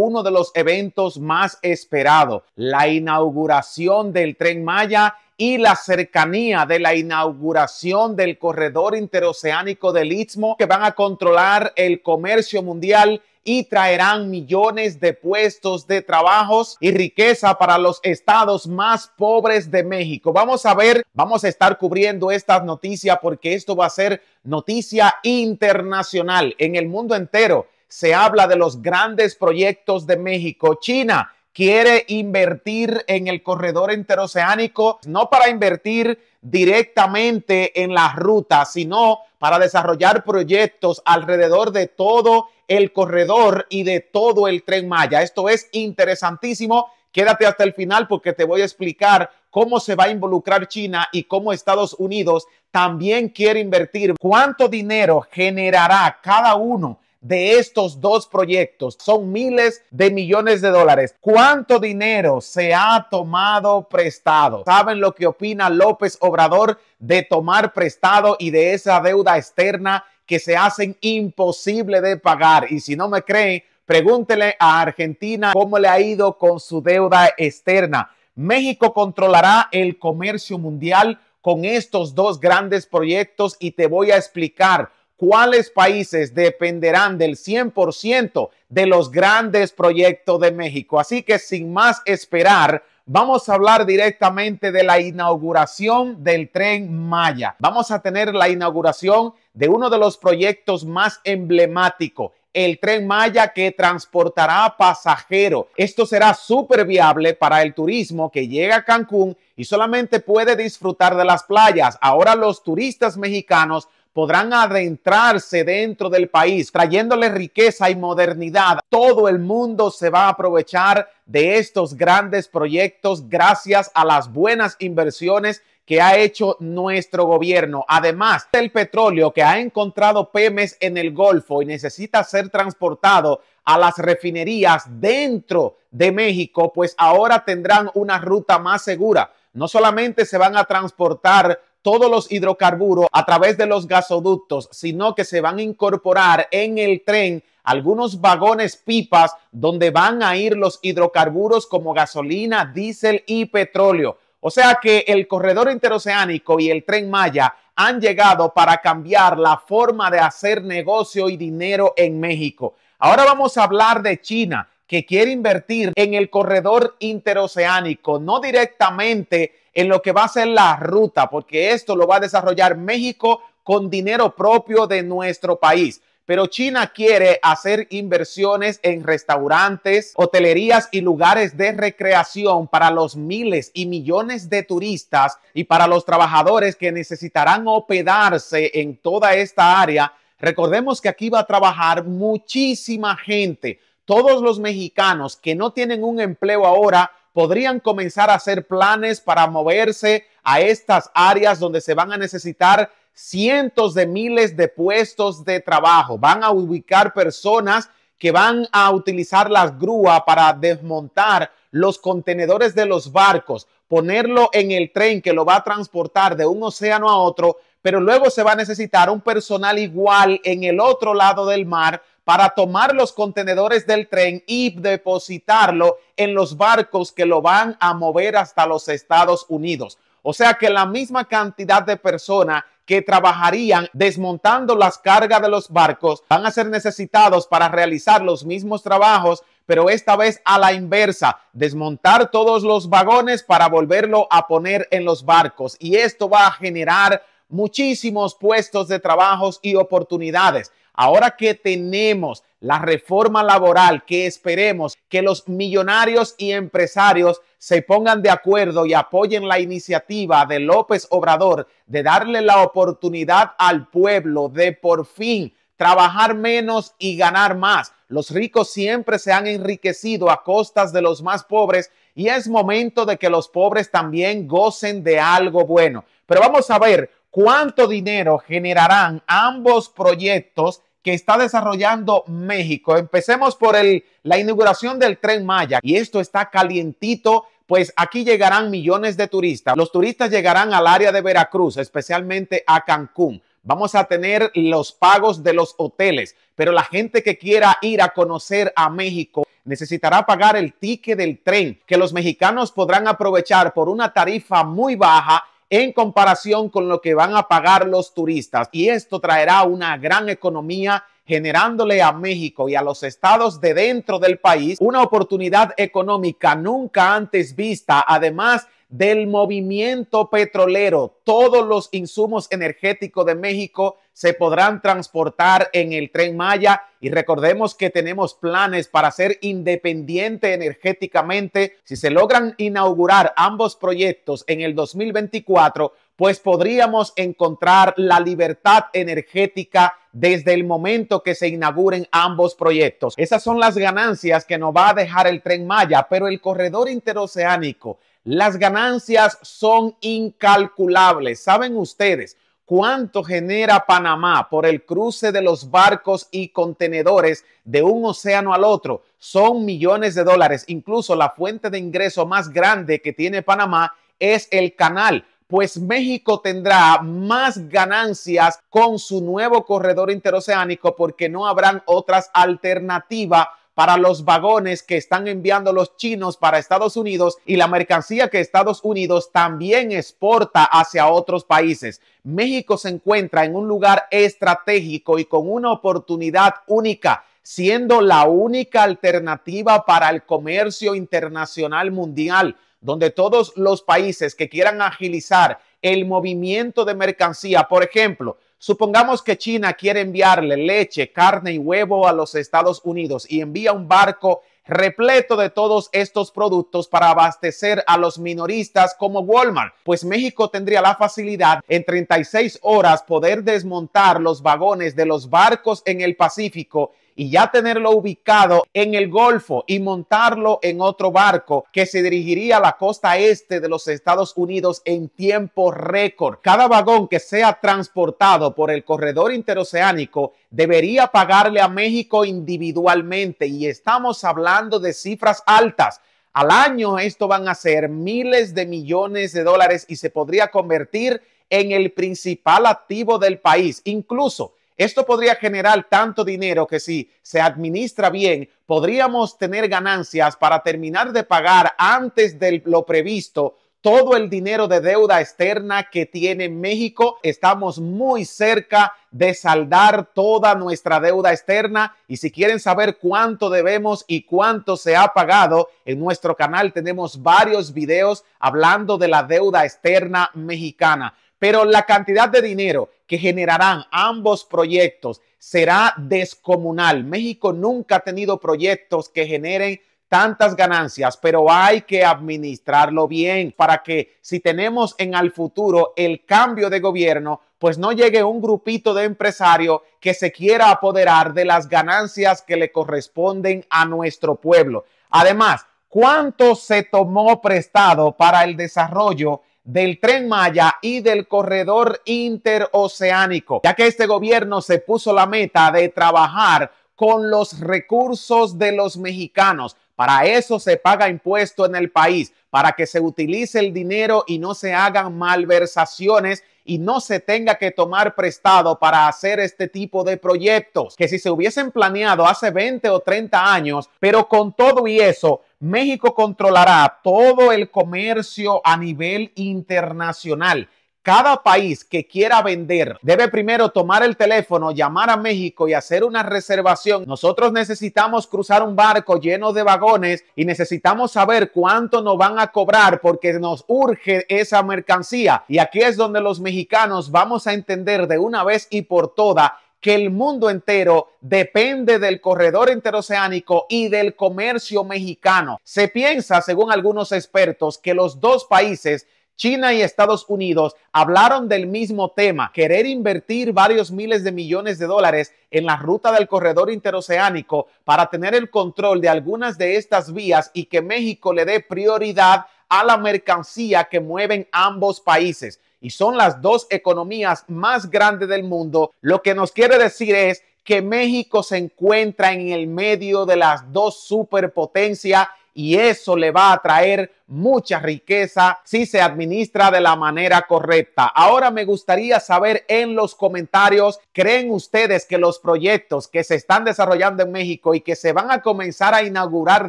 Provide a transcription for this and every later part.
uno de los eventos más esperados, la inauguración del tren Maya y la cercanía de la inauguración del corredor interoceánico del Istmo que van a controlar el comercio mundial y traerán millones de puestos de trabajos y riqueza para los estados más pobres de México. Vamos a ver, vamos a estar cubriendo estas noticias porque esto va a ser noticia internacional en el mundo entero se habla de los grandes proyectos de México. China quiere invertir en el corredor interoceánico, no para invertir directamente en las rutas, sino para desarrollar proyectos alrededor de todo el corredor y de todo el tren Maya. Esto es interesantísimo. Quédate hasta el final porque te voy a explicar cómo se va a involucrar China y cómo Estados Unidos también quiere invertir, cuánto dinero generará cada uno de estos dos proyectos. Son miles de millones de dólares. ¿Cuánto dinero se ha tomado prestado? ¿Saben lo que opina López Obrador de tomar prestado y de esa deuda externa que se hacen imposible de pagar? Y si no me creen, pregúntele a Argentina cómo le ha ido con su deuda externa. México controlará el comercio mundial con estos dos grandes proyectos y te voy a explicar cuáles países dependerán del 100% de los grandes proyectos de México. Así que sin más esperar, vamos a hablar directamente de la inauguración del tren Maya. Vamos a tener la inauguración de uno de los proyectos más emblemáticos, el tren Maya que transportará pasajeros. Esto será súper viable para el turismo que llega a Cancún y solamente puede disfrutar de las playas. Ahora los turistas mexicanos podrán adentrarse dentro del país, trayéndole riqueza y modernidad. Todo el mundo se va a aprovechar de estos grandes proyectos gracias a las buenas inversiones que ha hecho nuestro gobierno. Además el petróleo que ha encontrado Pemes en el Golfo y necesita ser transportado a las refinerías dentro de México, pues ahora tendrán una ruta más segura. No solamente se van a transportar todos los hidrocarburos a través de los gasoductos, sino que se van a incorporar en el tren algunos vagones pipas donde van a ir los hidrocarburos como gasolina, diésel y petróleo. O sea que el corredor interoceánico y el tren Maya han llegado para cambiar la forma de hacer negocio y dinero en México. Ahora vamos a hablar de China que quiere invertir en el corredor interoceánico, no directamente en lo que va a ser la ruta, porque esto lo va a desarrollar México con dinero propio de nuestro país. Pero China quiere hacer inversiones en restaurantes, hotelerías y lugares de recreación para los miles y millones de turistas y para los trabajadores que necesitarán hospedarse en toda esta área. Recordemos que aquí va a trabajar muchísima gente todos los mexicanos que no tienen un empleo ahora podrían comenzar a hacer planes para moverse a estas áreas donde se van a necesitar cientos de miles de puestos de trabajo. Van a ubicar personas que van a utilizar las grúas para desmontar los contenedores de los barcos, ponerlo en el tren que lo va a transportar de un océano a otro, pero luego se va a necesitar un personal igual en el otro lado del mar para tomar los contenedores del tren y depositarlo en los barcos que lo van a mover hasta los Estados Unidos. O sea que la misma cantidad de personas que trabajarían desmontando las cargas de los barcos van a ser necesitados para realizar los mismos trabajos, pero esta vez a la inversa, desmontar todos los vagones para volverlo a poner en los barcos. Y esto va a generar muchísimos puestos de trabajos y oportunidades. Ahora que tenemos la reforma laboral, que esperemos que los millonarios y empresarios se pongan de acuerdo y apoyen la iniciativa de López Obrador de darle la oportunidad al pueblo de por fin trabajar menos y ganar más. Los ricos siempre se han enriquecido a costas de los más pobres y es momento de que los pobres también gocen de algo bueno. Pero vamos a ver cuánto dinero generarán ambos proyectos que está desarrollando México. Empecemos por el, la inauguración del tren Maya y esto está calientito. Pues aquí llegarán millones de turistas. Los turistas llegarán al área de Veracruz, especialmente a Cancún. Vamos a tener los pagos de los hoteles, pero la gente que quiera ir a conocer a México necesitará pagar el ticket del tren que los mexicanos podrán aprovechar por una tarifa muy baja en comparación con lo que van a pagar los turistas. Y esto traerá una gran economía generándole a México y a los estados de dentro del país una oportunidad económica nunca antes vista, además del movimiento petrolero. Todos los insumos energéticos de México se podrán transportar en el tren Maya y recordemos que tenemos planes para ser independiente energéticamente. Si se logran inaugurar ambos proyectos en el 2024, pues podríamos encontrar la libertad energética desde el momento que se inauguren ambos proyectos. Esas son las ganancias que nos va a dejar el tren Maya, pero el corredor interoceánico, las ganancias son incalculables. Saben ustedes, cuánto genera Panamá por el cruce de los barcos y contenedores de un océano al otro. Son millones de dólares. Incluso la fuente de ingreso más grande que tiene Panamá es el canal pues México tendrá más ganancias con su nuevo corredor interoceánico porque no habrán otras alternativas para los vagones que están enviando los chinos para Estados Unidos y la mercancía que Estados Unidos también exporta hacia otros países. México se encuentra en un lugar estratégico y con una oportunidad única siendo la única alternativa para el comercio internacional mundial, donde todos los países que quieran agilizar el movimiento de mercancía, por ejemplo, Supongamos que China quiere enviarle leche, carne y huevo a los Estados Unidos y envía un barco repleto de todos estos productos para abastecer a los minoristas como Walmart, pues México tendría la facilidad en 36 horas poder desmontar los vagones de los barcos en el Pacífico y ya tenerlo ubicado en el Golfo y montarlo en otro barco que se dirigiría a la costa este de los Estados Unidos en tiempo récord. Cada vagón que sea transportado por el corredor interoceánico debería pagarle a México individualmente y estamos hablando de cifras altas. Al año esto van a ser miles de millones de dólares y se podría convertir en el principal activo del país. Incluso esto podría generar tanto dinero que si se administra bien, podríamos tener ganancias para terminar de pagar antes de lo previsto todo el dinero de deuda externa que tiene México. Estamos muy cerca de saldar toda nuestra deuda externa y si quieren saber cuánto debemos y cuánto se ha pagado, en nuestro canal tenemos varios videos hablando de la deuda externa mexicana pero la cantidad de dinero que generarán ambos proyectos será descomunal. México nunca ha tenido proyectos que generen tantas ganancias, pero hay que administrarlo bien para que si tenemos en el futuro el cambio de gobierno, pues no llegue un grupito de empresarios que se quiera apoderar de las ganancias que le corresponden a nuestro pueblo. Además, ¿cuánto se tomó prestado para el desarrollo del tren Maya y del corredor interoceánico, ya que este gobierno se puso la meta de trabajar con los recursos de los mexicanos. Para eso se paga impuesto en el país, para que se utilice el dinero y no se hagan malversaciones y no se tenga que tomar prestado para hacer este tipo de proyectos, que si se hubiesen planeado hace 20 o 30 años, pero con todo y eso, México controlará todo el comercio a nivel internacional. Cada país que quiera vender debe primero tomar el teléfono, llamar a México y hacer una reservación. Nosotros necesitamos cruzar un barco lleno de vagones y necesitamos saber cuánto nos van a cobrar porque nos urge esa mercancía. Y aquí es donde los mexicanos vamos a entender de una vez y por todas que el mundo entero depende del corredor interoceánico y del comercio mexicano. Se piensa, según algunos expertos, que los dos países China y Estados Unidos hablaron del mismo tema, querer invertir varios miles de millones de dólares en la ruta del corredor interoceánico para tener el control de algunas de estas vías y que México le dé prioridad a la mercancía que mueven ambos países y son las dos economías más grandes del mundo, lo que nos quiere decir es que México se encuentra en el medio de las dos superpotencias y eso le va a traer mucha riqueza si se administra de la manera correcta. Ahora me gustaría saber en los comentarios, ¿creen ustedes que los proyectos que se están desarrollando en México y que se van a comenzar a inaugurar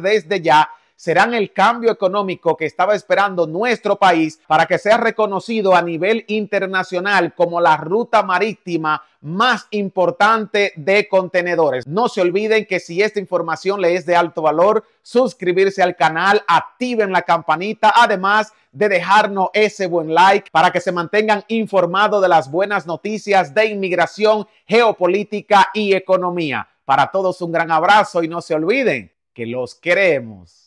desde ya serán el cambio económico que estaba esperando nuestro país para que sea reconocido a nivel internacional como la ruta marítima más importante de contenedores. No se olviden que si esta información le es de alto valor, suscribirse al canal, activen la campanita, además de dejarnos ese buen like para que se mantengan informados de las buenas noticias de inmigración, geopolítica y economía. Para todos un gran abrazo y no se olviden que los queremos.